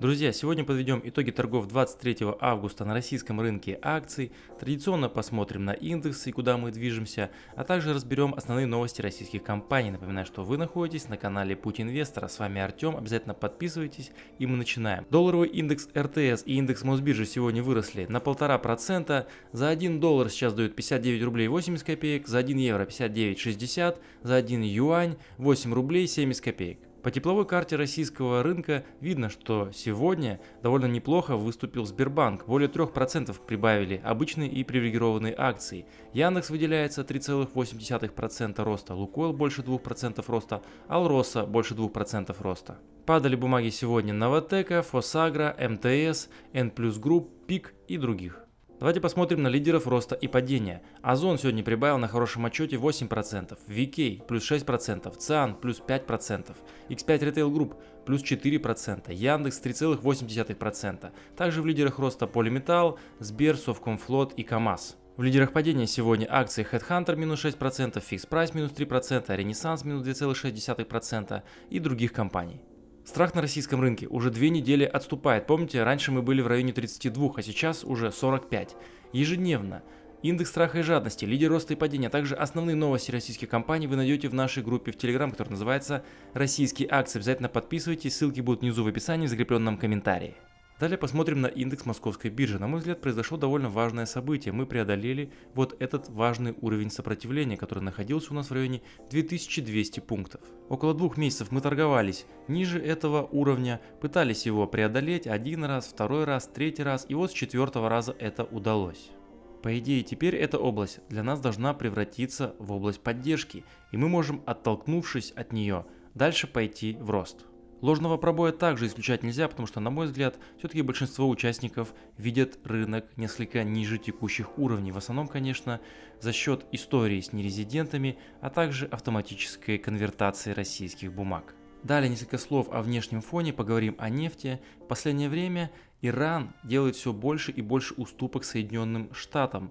Друзья, сегодня подведем итоги торгов 23 августа на российском рынке акций, традиционно посмотрим на индексы и куда мы движемся, а также разберем основные новости российских компаний. Напоминаю, что вы находитесь на канале Путь Инвестора, с вами Артем, обязательно подписывайтесь и мы начинаем. Долларовый индекс РТС и индекс Мосбиржи сегодня выросли на 1,5%, за 1 доллар сейчас дают 59 рублей 80 копеек, за 1 евро 59,60, за 1 юань 8 рублей 70 копеек. По тепловой карте российского рынка видно, что сегодня довольно неплохо выступил Сбербанк. Более 3% прибавили обычные и привилегированные акции. Яндекс выделяется 3,8% роста, Лукойл больше 2% роста, Алроса больше 2% роста. Падали бумаги сегодня Новотека, Фосагра, МТС, N Групп, ПИК и других. Давайте посмотрим на лидеров роста и падения. Озон сегодня прибавил на хорошем отчете 8%, VK плюс 6%, Циан плюс 5%, X5 Retail Group плюс 4%, Яндекс 3,8%. Также в лидерах роста Полиметалл, Сбер, Совкомфлот и КАМАЗ. В лидерах падения сегодня акции Headhunter минус 6%, Fix Price минус 3%, Renaissance минус 2,6% и других компаний. Страх на российском рынке уже две недели отступает. Помните, раньше мы были в районе 32, а сейчас уже 45. Ежедневно. Индекс страха и жадности, лидер роста и падения, а также основные новости российских компаний вы найдете в нашей группе в Telegram, которая называется «Российские акции». Обязательно подписывайтесь, ссылки будут внизу в описании в закрепленном комментарии. Далее посмотрим на индекс московской биржи. На мой взгляд, произошло довольно важное событие. Мы преодолели вот этот важный уровень сопротивления, который находился у нас в районе 2200 пунктов. Около двух месяцев мы торговались ниже этого уровня, пытались его преодолеть один раз, второй раз, третий раз, и вот с четвертого раза это удалось. По идее, теперь эта область для нас должна превратиться в область поддержки, и мы можем, оттолкнувшись от нее, дальше пойти в рост. Ложного пробоя также исключать нельзя, потому что, на мой взгляд, все-таки большинство участников видят рынок несколько ниже текущих уровней. В основном, конечно, за счет истории с нерезидентами, а также автоматической конвертации российских бумаг. Далее несколько слов о внешнем фоне, поговорим о нефти. В последнее время Иран делает все больше и больше уступок Соединенным Штатам.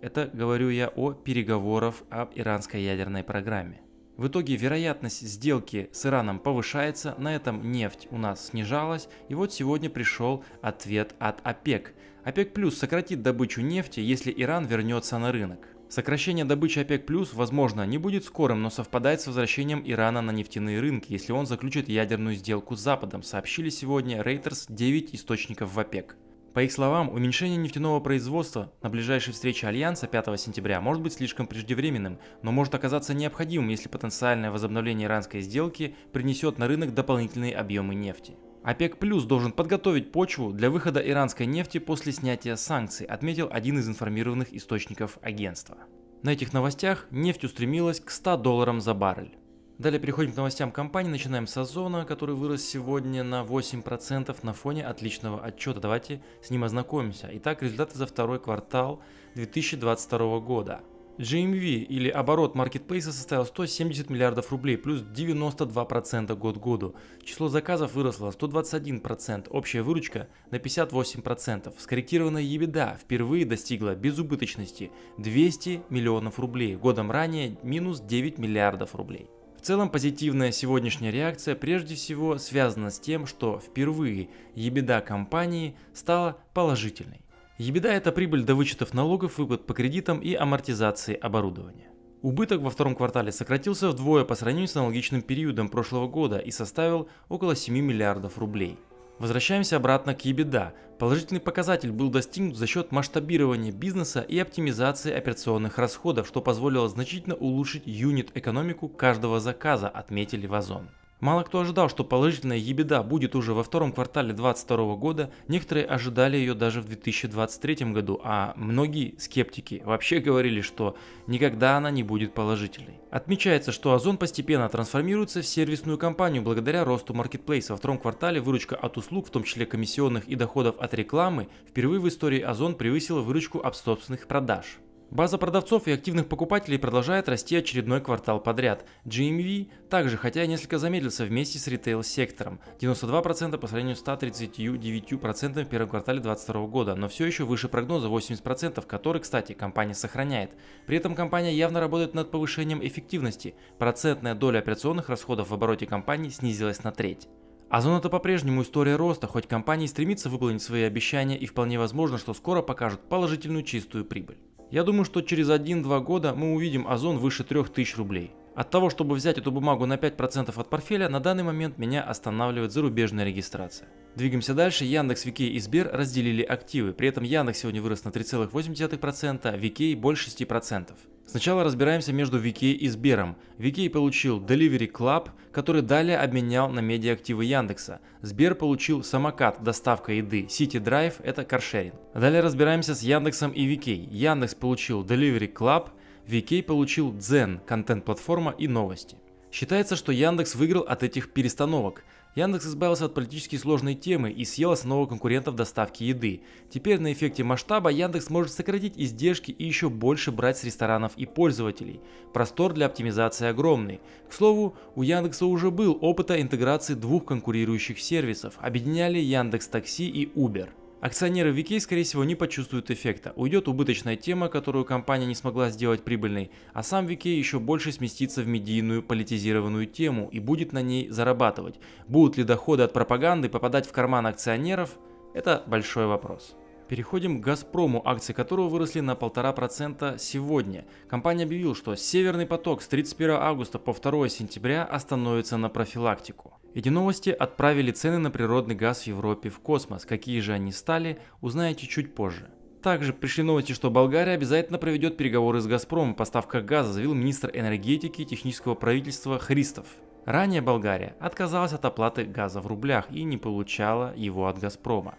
Это говорю я о переговорах об иранской ядерной программе. В итоге вероятность сделки с Ираном повышается, на этом нефть у нас снижалась, и вот сегодня пришел ответ от ОПЕК. ОПЕК плюс сократит добычу нефти, если Иран вернется на рынок. Сокращение добычи ОПЕК+, плюс, возможно, не будет скорым, но совпадает с возвращением Ирана на нефтяные рынки, если он заключит ядерную сделку с Западом, сообщили сегодня Reuters 9 источников в ОПЕК. По их словам, уменьшение нефтяного производства на ближайшей встрече Альянса 5 сентября может быть слишком преждевременным, но может оказаться необходимым, если потенциальное возобновление иранской сделки принесет на рынок дополнительные объемы нефти. ОПЕК Плюс должен подготовить почву для выхода иранской нефти после снятия санкций, отметил один из информированных источников агентства. На этих новостях нефть устремилась к 100 долларам за баррель. Далее переходим к новостям компании. Начинаем с Озона, который вырос сегодня на 8% на фоне отличного отчета. Давайте с ним ознакомимся. Итак, результаты за второй квартал 2022 года. GMV или оборот маркетплейса составил 170 миллиардов рублей, плюс 92% год году. Число заказов выросло на 121%, общая выручка на 58%. Скорректированная ебеда впервые достигла безубыточности 200 миллионов рублей, годом ранее минус 9 миллиардов рублей. В целом позитивная сегодняшняя реакция прежде всего связана с тем, что впервые ебеда компании стала положительной. Ебеда – это прибыль до вычетов налогов, выплат по кредитам и амортизации оборудования. Убыток во втором квартале сократился вдвое по сравнению с аналогичным периодом прошлого года и составил около 7 миллиардов рублей. Возвращаемся обратно к EBITDA. Положительный показатель был достигнут за счет масштабирования бизнеса и оптимизации операционных расходов, что позволило значительно улучшить юнит-экономику каждого заказа, отметили в Озон. Мало кто ожидал, что положительная ебеда будет уже во втором квартале 2022 года, некоторые ожидали ее даже в 2023 году, а многие скептики вообще говорили, что никогда она не будет положительной. Отмечается, что Озон постепенно трансформируется в сервисную компанию благодаря росту маркетплейса. Во втором квартале выручка от услуг, в том числе комиссионных и доходов от рекламы, впервые в истории Озон превысила выручку от собственных продаж. База продавцов и активных покупателей продолжает расти очередной квартал подряд. GMV также, хотя и несколько замедлился вместе с ритейл-сектором. 92% по сравнению с 139% в первом квартале 2022 года, но все еще выше прогноза 80%, который, кстати, компания сохраняет. При этом компания явно работает над повышением эффективности. Процентная доля операционных расходов в обороте компании снизилась на треть. Озон а это по-прежнему история роста, хоть компания и стремится выполнить свои обещания и вполне возможно, что скоро покажут положительную чистую прибыль. Я думаю, что через 1-2 года мы увидим озон выше 3000 рублей. От того, чтобы взять эту бумагу на 5% от портфеля, на данный момент меня останавливает зарубежная регистрация. Двигаемся дальше. Яндекс, Вики и Сбер разделили активы. При этом Яндекс сегодня вырос на 3,8%, Вики больше 6%. Сначала разбираемся между VK и Сбером. VK получил Delivery Club, который далее обменял на медиа-активы Яндекса. Сбер получил самокат, доставка еды, City Drive – это каршеринг. Далее разбираемся с Яндексом и VK. Яндекс получил Delivery Club, VK получил Zen контент-платформа и новости. Считается, что Яндекс выиграл от этих перестановок – Яндекс избавился от политически сложной темы и съел основного конкурента в доставке еды. Теперь на эффекте масштаба Яндекс может сократить издержки и еще больше брать с ресторанов и пользователей. Простор для оптимизации огромный. К слову, у Яндекса уже был опыта интеграции двух конкурирующих сервисов. Объединяли Яндекс Такси и Uber. Акционеры VK, скорее всего, не почувствуют эффекта. Уйдет убыточная тема, которую компания не смогла сделать прибыльной, а сам VK еще больше сместится в медийную политизированную тему и будет на ней зарабатывать. Будут ли доходы от пропаганды попадать в карман акционеров – это большой вопрос. Переходим к «Газпрому», акции которого выросли на 1,5% сегодня. Компания объявила, что «Северный поток» с 31 августа по 2 сентября остановится на профилактику. Эти новости отправили цены на природный газ в Европе в космос. Какие же они стали, узнаете чуть позже. Также пришли новости, что Болгария обязательно проведет переговоры с «Газпромом» по поставках газа, заявил министр энергетики и технического правительства Христов. Ранее Болгария отказалась от оплаты газа в рублях и не получала его от «Газпрома».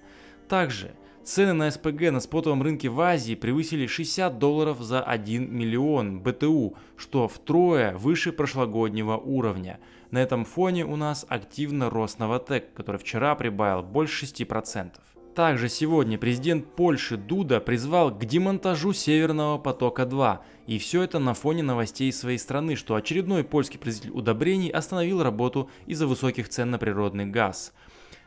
Также Цены на СПГ на спотовом рынке в Азии превысили 60 долларов за 1 миллион БТУ, что втрое выше прошлогоднего уровня. На этом фоне у нас активно рос Новотек, который вчера прибавил больше 6%. Также сегодня президент Польши Дуда призвал к демонтажу Северного потока-2. И все это на фоне новостей своей страны, что очередной польский производитель удобрений остановил работу из-за высоких цен на природный газ.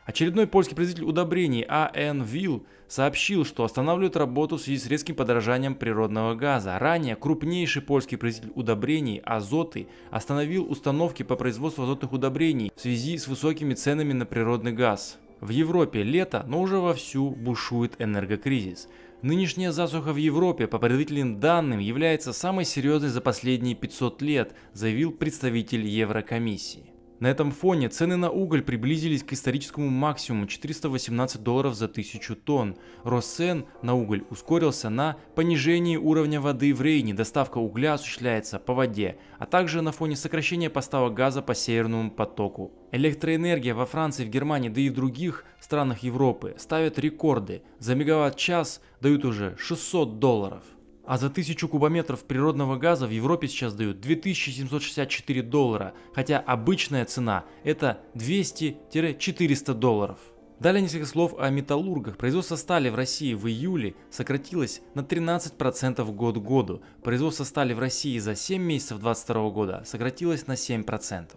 Очередной польский производитель удобрений АН Вилл сообщил, что останавливает работу в связи с резким подорожанием природного газа. Ранее крупнейший польский производитель удобрений Азоты остановил установки по производству азотных удобрений в связи с высокими ценами на природный газ. В Европе лето, но уже вовсю бушует энергокризис. Нынешняя засуха в Европе, по предварительным данным, является самой серьезной за последние 500 лет, заявил представитель Еврокомиссии. На этом фоне цены на уголь приблизились к историческому максимуму 418 долларов за 1000 тонн. Рост цен на уголь ускорился на понижении уровня воды в Рейне, доставка угля осуществляется по воде, а также на фоне сокращения поставок газа по Северному потоку. Электроэнергия во Франции, в Германии, да и в других странах Европы ставит рекорды. За мегаватт-час дают уже 600 долларов. А за тысячу кубометров природного газа в Европе сейчас дают 2764 доллара, хотя обычная цена это 200-400 долларов. Далее несколько слов о металлургах. Производство стали в России в июле сократилось на 13% год году. Производство стали в России за 7 месяцев 2022 года сократилось на 7%.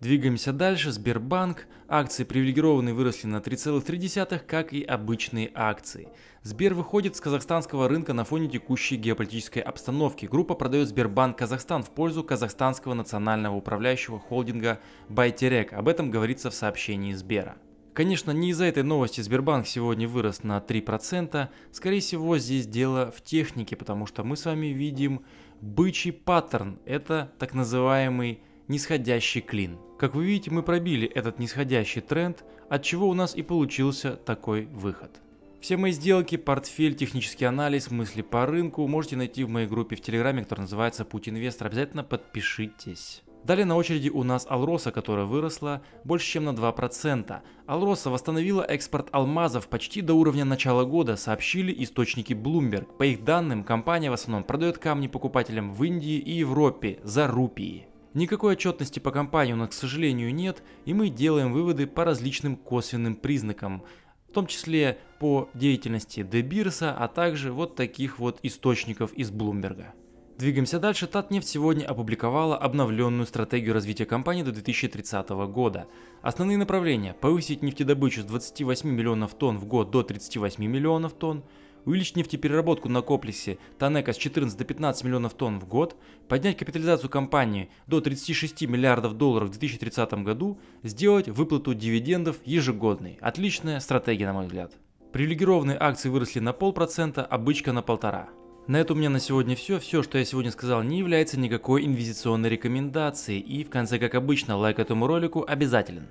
Двигаемся дальше. Сбербанк. Акции привилегированные выросли на 3,3, как и обычные акции. Сбер выходит с казахстанского рынка на фоне текущей геополитической обстановки. Группа продает Сбербанк Казахстан в пользу казахстанского национального управляющего холдинга Байтерек. Об этом говорится в сообщении Сбера. Конечно, не из-за этой новости Сбербанк сегодня вырос на 3%. Скорее всего, здесь дело в технике, потому что мы с вами видим бычий паттерн. Это так называемый нисходящий клин. Как вы видите, мы пробили этот нисходящий тренд, от чего у нас и получился такой выход. Все мои сделки, портфель, технический анализ, мысли по рынку можете найти в моей группе в Телеграме, которая называется Путь Инвестор. Обязательно подпишитесь. Далее на очереди у нас Алроса, которая выросла больше чем на 2%. Алроса восстановила экспорт алмазов почти до уровня начала года, сообщили источники Bloomberg. По их данным, компания в основном продает камни покупателям в Индии и Европе за рупии. Никакой отчетности по компании у нас, к сожалению, нет, и мы делаем выводы по различным косвенным признакам, в том числе по деятельности Дебирса, а также вот таких вот источников из Блумберга. Двигаемся дальше. Татнефть сегодня опубликовала обновленную стратегию развития компании до 2030 года. Основные направления – повысить нефтедобычу с 28 миллионов тонн в год до 38 миллионов тонн, увеличить нефтепереработку на комплексе Танека с 14 до 15 миллионов тонн в год, поднять капитализацию компании до 36 миллиардов долларов в 2030 году, сделать выплату дивидендов ежегодной. Отличная стратегия, на мой взгляд. Привилегированные акции выросли на полпроцента, а бычка на полтора. На этом у меня на сегодня все. Все, что я сегодня сказал, не является никакой инвестиционной рекомендацией. И в конце, как обычно, лайк этому ролику обязателен.